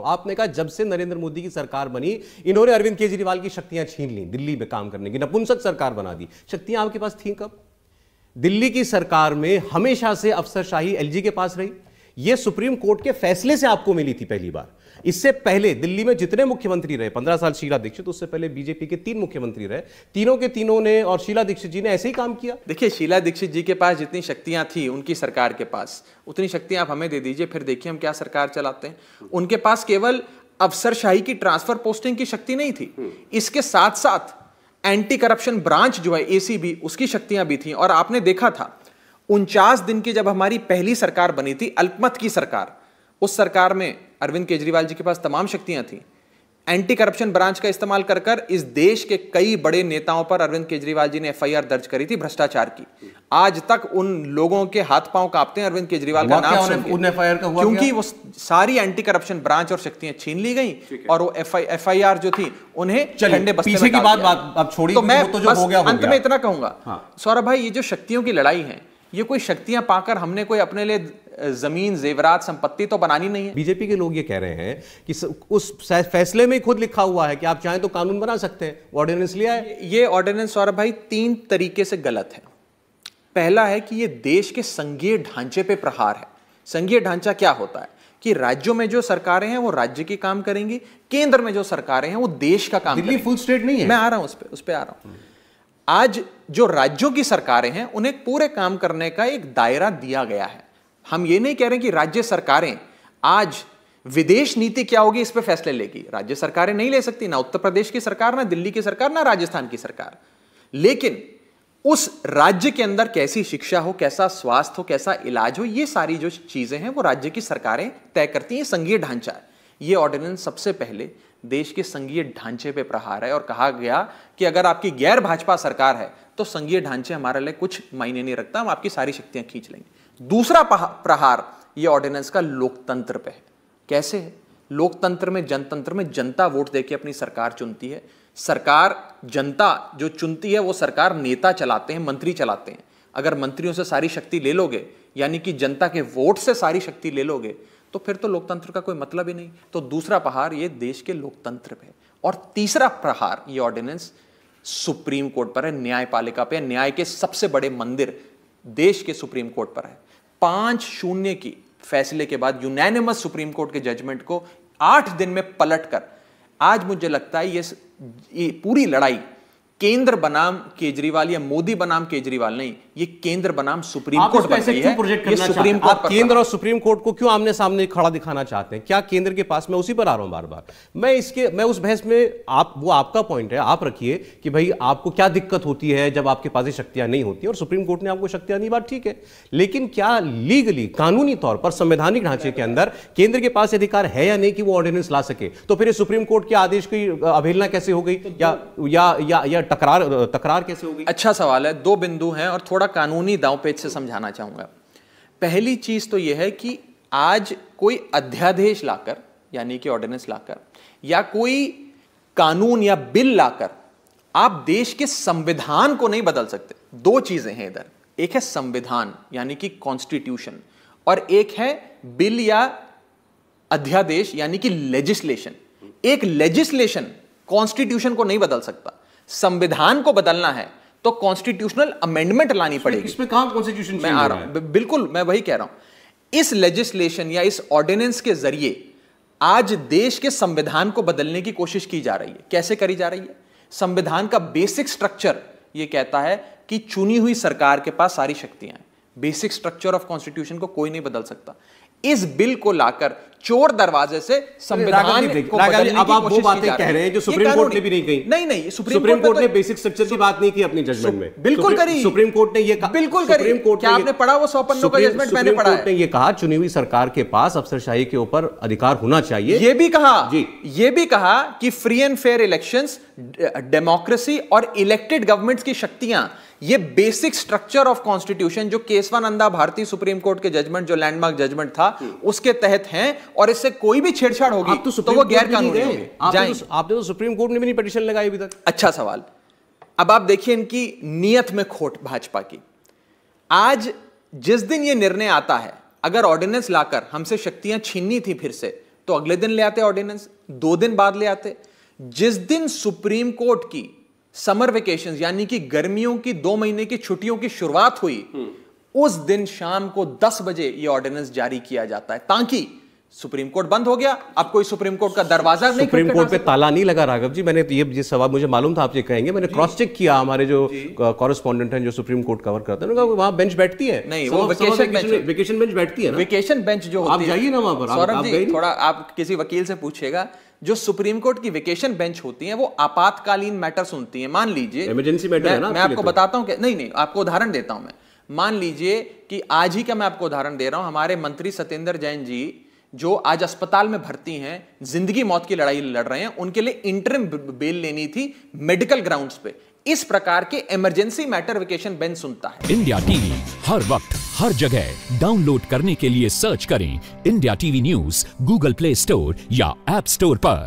आपने कहा जब से नरेंद्र मोदी की सरकार बनी इन्होंने अरविंद केजरीवाल की शक्तियां छीन ली दिल्ली में काम करने की नपुंसक सरकार बना दी शक्तियां आपके पास थी कब दिल्ली की सरकार में हमेशा से अफसरशाही एलजी के पास रही यह सुप्रीम कोर्ट के फैसले से आपको मिली थी पहली बार इससे पहले दिल्ली में जितने मुख्यमंत्री रहे पंद्रह साल शीला दीक्षित उससे पहले बीजेपी के तीन मुख्यमंत्री रहे तीनों के तीनों ने और शीला दीक्षित जी ने ऐसे ही काम किया देखिए शीला दीक्षित जी के पास जितनी शक्तियां थी उनकी सरकार के पास उतनी शक्तियां आप हमें दे दीजिए फिर देखिए हम क्या सरकार चलाते हैं उनके पास केवल अफसरशाही की ट्रांसफर पोस्टिंग की शक्ति नहीं थी हम्म। इसके साथ साथ एंटी करप्शन ब्रांच जो है एसीबी उसकी शक्तियां भी थी और आपने देखा था उनचास दिन की जब हमारी पहली सरकार बनी थी अल्पमत की सरकार उस सरकार में अरविंद केजरीवाल जी के पास तमाम शक्तियां थी एंटी करप्शन ब्रांच का इस्तेमाल कर कर इस देश के कई बड़े नेताओं पर अरविंद केजरीवाल जी ने एफ दर्ज करी थी भ्रष्टाचार की आज तक उन लोगों के हाथ पांव कांपते हैं अरविंद केजरीवाल का नाम सुन क्योंकि वो सारी एंटी करप्शन ब्रांच और शक्तियां छीन ली गई और वो आई जो थी उन्हें झंडे पीछे की बात बात छोड़ी तो मैं तो अंत में इतना कहूंगा हाँ। सौरभ भाई ये जो शक्तियों की लड़ाई है ये कोई शक्तियां पाकर हमने कोई अपने लिए जमीन जेवरात संपत्ति तो बनानी नहीं है बीजेपी के लोग ये कह रहे हैं कि उस फैसले में खुद लिखा हुआ है कि आप चाहें तो कानून बना सकते हैं ऑर्डिनेंस लिया है ये ऑर्डिनेंस सौरभ भाई तीन तरीके से गलत है पहला है कि ये देश के संघीय ढांचे पे प्रहार है संघीय ढांचा क्या होता है कि राज्यों में जो सरकारें हैं वो राज्य के काम करेंगी केंद्र में जो सरकारें हैं वो देश का काम दिल्ली फुल स्टेट नहीं है मैं आ रहा हूं उस पर उस पर आ रहा हूं आज जो राज्यों की सरकारें हैं उन्हें पूरे काम करने का एक दायरा दिया गया है हम ये नहीं कह रहे कि राज्य सरकारें आज विदेश नीति क्या होगी इस पर फैसले लेगी राज्य सरकारें नहीं ले सकती ना उत्तर प्रदेश की सरकार ना दिल्ली की सरकार ना राजस्थान की सरकार लेकिन उस राज्य के अंदर कैसी शिक्षा हो कैसा स्वास्थ्य हो कैसा इलाज हो ये सारी जो चीजें हैं वो राज्य की सरकारें तय करती हैं संघीय ढांचा ये ऑर्डिनेंस सबसे पहले देश के संघीय ढांचे पे प्रहार है और कहा गया कि अगर आपकी गैर भाजपा सरकार है तो संघीय ढांचे हमारे लिए कुछ मायने नहीं रखता हम आपकी सारी शक्तियां खींच लेंगे दूसरा प्रहार ये ऑर्डिनेंस का लोकतंत्र पे है कैसे है लोकतंत्र में जनतंत्र में जनता वोट देके अपनी सरकार चुनती है सरकार जनता जो चुनती है वो सरकार नेता चलाते हैं मंत्री चलाते हैं अगर मंत्रियों से सारी शक्ति ले लोगे यानी कि जनता के वोट से सारी शक्ति ले लोगे तो फिर तो लोकतंत्र का कोई मतलब ही नहीं तो दूसरा प्रहार ये देश के लोकतंत्र पे और तीसरा प्रहार ये ऑर्डिनेंस सुप्रीम कोर्ट पर है न्यायपालिका पे न्याय के सबसे बड़े मंदिर देश के सुप्रीम कोर्ट पर है पांच शून्य की फैसले के बाद यूनैनिमस सुप्रीम कोर्ट के जजमेंट को आठ दिन में पलट कर आज मुझे लगता है ये, ये पूरी लड़ाई केंद्र बनाम केजरीवाल या मोदी बनाम केजरीवाल नहीं ये केंद्र बनाम सुप्रीम कोर्ट बन गई है ये सुप्रीम कोर्ट केंद्र और सुप्रीम कोर्ट को क्यों आमने सामने खड़ा दिखाना चाहते हैं क्या केंद्र के पास मैं उसी पर आ रहा हूं बार बार मैं इसके मैं उस बहस में आप वो आपका पॉइंट है आप रखिए कि भाई आपको क्या दिक्कत होती है जब आपके पास ये शक्तियां नहीं होती और सुप्रीम कोर्ट ने आपको शक्तियां नहीं बात ठीक है लेकिन क्या लीगली कानूनी तौर पर संवैधानिक ढांचे के अंदर केंद्र के पास अधिकार है या नहीं कि वो ऑर्डिनेंस ला सके तो फिर सुप्रीम कोर्ट के आदेश की अवहेलना कैसे हो गई तो या या या टकरार तकरार कैसे हो गई अच्छा सवाल है दो बिंदु हैं और थोड़ा थोड़ा कानूनी दाव पेच से समझाना चाहूँगा पहली चीज़ तो यह है कि आज कोई अध्यादेश लाकर यानी कि ऑर्डिनेंस लाकर या कोई कानून या बिल लाकर आप देश के संविधान को नहीं बदल सकते दो चीज़ें हैं इधर एक है संविधान यानी कि कॉन्स्टिट्यूशन और एक है बिल या अध्यादेश यानी कि लेजिस्लेशन एक लेजिस्लेशन कॉन्स्टिट्यूशन को नहीं बदल सकता संविधान को बदलना है तो कॉन्स्टिट्यूशनल अमेंडमेंट लानी पड़ेगी इसमें कहा कॉन्स्टिट्यूशन मैं आ रहा हूं बिल्कुल मैं वही कह रहा हूं इस लेजिस्लेशन या इस ऑर्डिनेंस के जरिए आज देश के संविधान को बदलने की कोशिश की जा रही है कैसे करी जा रही है संविधान का बेसिक स्ट्रक्चर यह कहता है कि चुनी हुई सरकार के पास सारी शक्तियां हैं बेसिक स्ट्रक्चर ऑफ कॉन्स्टिट्यूशन को कोई नहीं बदल सकता इस बिल को लाकर चोर दरवाजे से संविधान को अब आप वो बातें कह रहे हैं जो सुप्रीम कोर्ट ने भी नहीं कही नहीं नहीं सुप्रीम, सुप्रीम कोर्ट, ने बेसिक स्ट्रक्चर तो- की बात नहीं की अपनी जजमेंट में बिल्कुल करी सुप्रीम कोर्ट ने ये कहा बिल्कुल करी सुप्रीम कोर्ट क्या आपने पढ़ा वो सौ पन्नों का जजमेंट मैंने पढ़ा है ये कहा चुनी हुई सरकार के पास अफसरशाही के ऊपर अधिकार होना चाहिए ये भी कहा जी ये भी कहा कि free and fair elections democracy और इलेक्टेड गवर्नमेंट्स की शक्तियां ये बेसिक स्ट्रक्चर ऑफ कॉन्स्टिट्यूशन जो केसवानंदा भारतीय सुप्रीम कोर्ट के जजमेंट जो लैंडमार्क जजमेंट था हम्म। उसके तहत हैं और इससे कोई भी छेड़छाड़ होगी तो, तो वो गैर कानूनी होगी आपने तो सुप्रीम कोर्ट ने भी नहीं पिटिशन लगाई अभी तक अच्छा सवाल अब आप देखिए इनकी नियत में खोट भाजपा की आज जिस दिन ये निर्णय आता है अगर ऑर्डिनेंस लाकर हमसे शक्तियां छीननी थी फिर से तो अगले दिन ले आते ऑर्डिनेंस दो दिन बाद ले आते जिस दिन सुप्रीम कोर्ट की समर वेकेशन यानी कि गर्मियों की दो महीने की छुट्टियों की शुरुआत हुई हम्म। उस दिन शाम को 10 बजे ये ऑर्डिनेंस जारी किया जाता है ताकि सुप्रीम कोर्ट बंद हो गया अब कोई सुप्रीम कोर्ट का दरवाजा नहीं सुप्रीम कोर्ट पे ताला नहीं लगा राघव जी मैंने तो ये ये सवाल मुझे मालूम था आप ये कहेंगे मैंने क्रॉस चेक किया हमारे जो कॉरेस्पॉन्डेंट हैं जो सुप्रीम कोर्ट कवर करते हैं वहाँ बेंच बैठती है नहीं वो वेकेशन बेंच बैठती है वेकेशन बेंच जो आप जाइए ना वहाँ पर सौरभ जी थोड़ा आप किसी वकील से पूछेगा जो सुप्रीम कोर्ट की वेकेशन बेंच होती है वो आपातकालीन मैटर सुनती है मान लीजिए इमरजेंसी मैटर है ना मैं आपको तो। बताता हूँ नहीं नहीं आपको उदाहरण देता हूँ मैं मान लीजिए कि आज ही का मैं आपको उदाहरण दे रहा हूँ हमारे मंत्री सत्येंद्र जैन जी जो आज अस्पताल में भर्ती हैं जिंदगी मौत की लड़ाई लड़ रहे हैं उनके लिए इंटरम बेल लेनी थी मेडिकल ग्राउंड्स पे इस प्रकार के इमरजेंसी मैटर वेकेशन बेंच सुनता है इंडिया टीवी हर वक्त हर जगह डाउनलोड करने के लिए सर्च करें India TV news Google Play Store या एप स्टोर पर